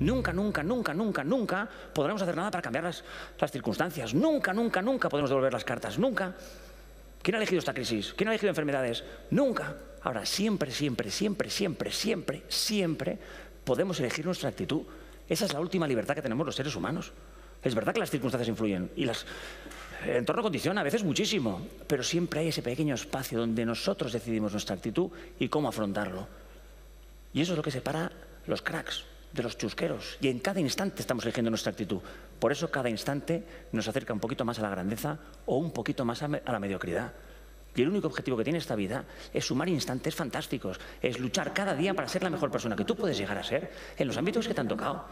Nunca, nunca, nunca, nunca, nunca podremos hacer nada para cambiar las, circunstancias. Nunca, nunca, nunca podemos devolver las cartas. Nunca. ¿Quién ha elegido esta crisis? ¿Quién ha elegido enfermedades? Nunca. Ahora, siempre, siempre, siempre, siempre, siempre, siempre podemos elegir nuestra actitud. Esa es la última libertad que tenemos los seres humanos. Es verdad que las circunstancias influyen y las, el entorno condiciona a veces muchísimo, pero siempre hay ese pequeño espacio donde nosotros decidimos nuestra actitud y cómo afrontarlo. Y eso es lo que separa los cracks de los chusqueros y en cada instante estamos eligiendo nuestra actitud. Por eso cada instante nos acerca un poquito más a la grandeza o un poquito más a, la mediocridad. Y el único objetivo que tiene esta vida es sumar instantes fantásticos, es luchar cada día para ser la mejor persona que tú puedes llegar a ser en los ámbitos que te han tocado.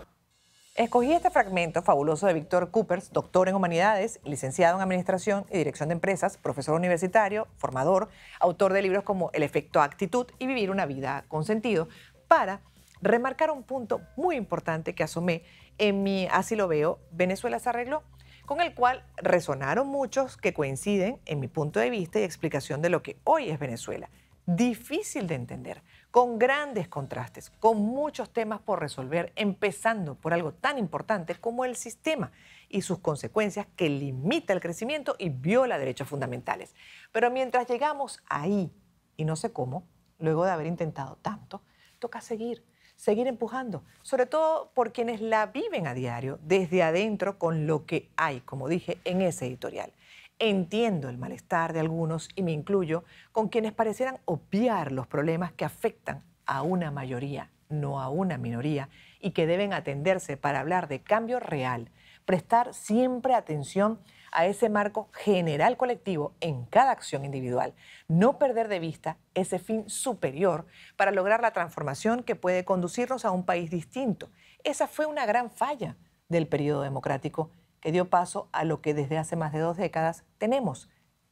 Escogí este fragmento fabuloso de Víctor Coopers, doctor en humanidades, licenciado en administración y dirección de empresas, profesor universitario, formador, autor de libros como El efecto actitud y Vivir una vida con sentido, para remarcar un punto muy importante que asomé en mi Así lo veo, Venezuela se arregló, con el cual resonaron muchos que coinciden en mi punto de vista y explicación de lo que hoy es Venezuela. Difícil de entender, con grandes contrastes, con muchos temas por resolver, empezando por algo tan importante como el sistema y sus consecuencias que limita el crecimiento y viola derechos fundamentales. Pero mientras llegamos ahí, y no sé cómo, luego de haber intentado tanto, toca seguir seguir empujando, sobre todo por quienes la viven a diario, desde adentro, con lo que hay, como dije en ese editorial. Entiendo el malestar de algunos, y me incluyo, con quienes parecieran obviar los problemas que afectan a una mayoría, no a una minoría, y que deben atenderse para hablar de cambio real prestar siempre atención a ese marco general colectivo en cada acción individual, no perder de vista ese fin superior para lograr la transformación que puede conducirnos a un país distinto. Esa fue una gran falla del periodo democrático que dio paso a lo que desde hace más de dos décadas tenemos.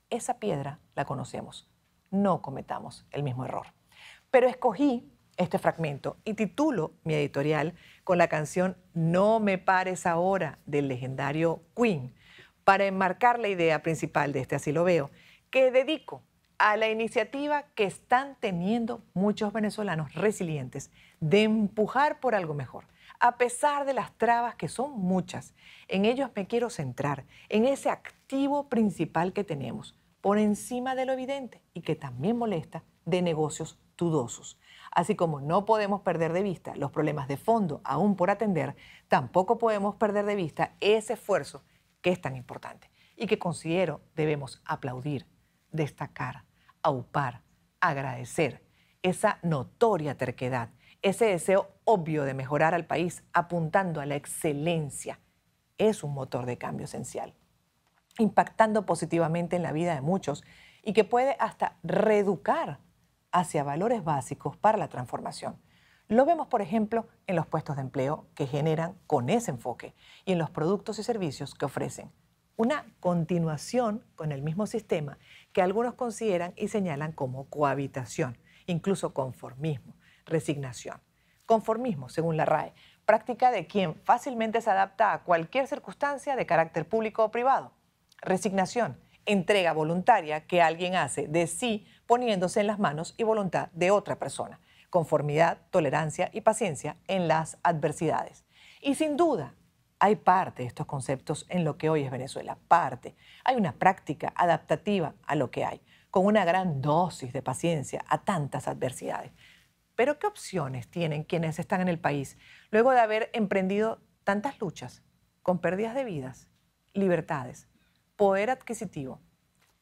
Esa piedra la conocemos. No cometamos el mismo error. Pero escogí este fragmento y titulo mi editorial con la canción No me pares ahora del legendario Queen, para enmarcar la idea principal de este Así lo veo, que dedico a la iniciativa que están teniendo muchos venezolanos resilientes de empujar por algo mejor, a pesar de las trabas que son muchas. En ellos me quiero centrar, en ese activo principal que tenemos, por encima de lo evidente y que también molesta, de negocios dudosos Así como no podemos perder de vista los problemas de fondo aún por atender, tampoco podemos perder de vista ese esfuerzo que es tan importante y que considero debemos aplaudir, destacar, aupar, agradecer esa notoria terquedad, ese deseo obvio de mejorar al país apuntando a la excelencia. Es un motor de cambio esencial, impactando positivamente en la vida de muchos y que puede hasta reeducar hacia valores básicos para la transformación. Lo vemos, por ejemplo, en los puestos de empleo que generan con ese enfoque y en los productos y servicios que ofrecen. Una continuación con el mismo sistema que algunos consideran y señalan como cohabitación, incluso conformismo, resignación. Conformismo, según la RAE, práctica de quien fácilmente se adapta a cualquier circunstancia de carácter público o privado. Resignación, entrega voluntaria que alguien hace de sí poniéndose en las manos y voluntad de otra persona. Conformidad, tolerancia y paciencia en las adversidades. Y sin duda, hay parte de estos conceptos en lo que hoy es Venezuela, parte. Hay una práctica adaptativa a lo que hay, con una gran dosis de paciencia a tantas adversidades. Pero ¿qué opciones tienen quienes están en el país luego de haber emprendido tantas luchas, con pérdidas de vidas, libertades, poder adquisitivo,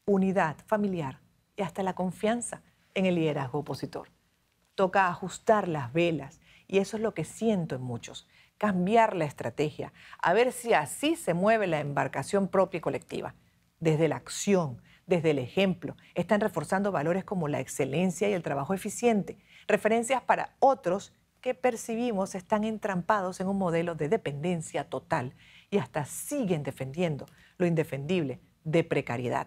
unidad familiar y hasta la confianza en el liderazgo opositor. Toca ajustar las velas y eso es lo que siento en muchos, cambiar la estrategia, a ver si así se mueve la embarcación propia y colectiva, desde la acción, desde el ejemplo. Están reforzando valores como la excelencia y el trabajo eficiente, referencias para otros que percibimos están entrampados en un modelo de dependencia total y hasta siguen defendiendo lo indefendible de precariedad,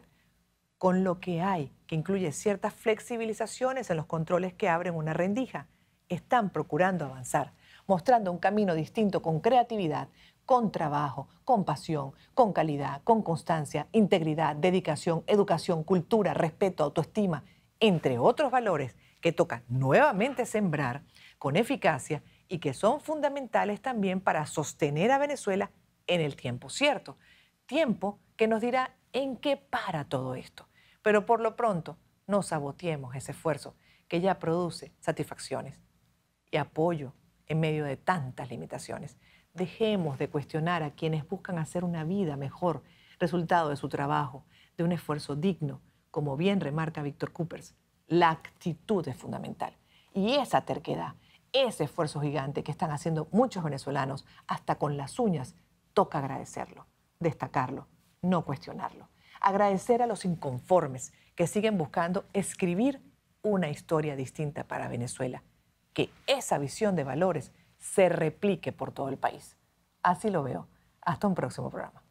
con lo que hay, que incluye ciertas flexibilizaciones en los controles que abren una rendija. Están procurando avanzar, mostrando un camino distinto con creatividad, con trabajo, con pasión, con calidad, con constancia, integridad, dedicación, educación, cultura, respeto, autoestima, entre otros valores que toca nuevamente sembrar con eficacia y que son fundamentales también para sostener a Venezuela en el tiempo cierto, tiempo que nos dirá en qué para todo esto. Pero por lo pronto, no saboteemos ese esfuerzo que ya produce satisfacciones y apoyo en medio de tantas limitaciones. Dejemos de cuestionar a quienes buscan hacer una vida mejor, resultado de su trabajo, de un esfuerzo digno, como bien remarca Víctor Coopers la actitud es fundamental. Y esa terquedad, ese esfuerzo gigante que están haciendo muchos venezolanos, hasta con las uñas, toca agradecerlo, destacarlo, no cuestionarlo. Agradecer a los inconformes que siguen buscando escribir una historia distinta para Venezuela. Que esa visión de valores se replique por todo el país. Así lo veo. Hasta un próximo programa.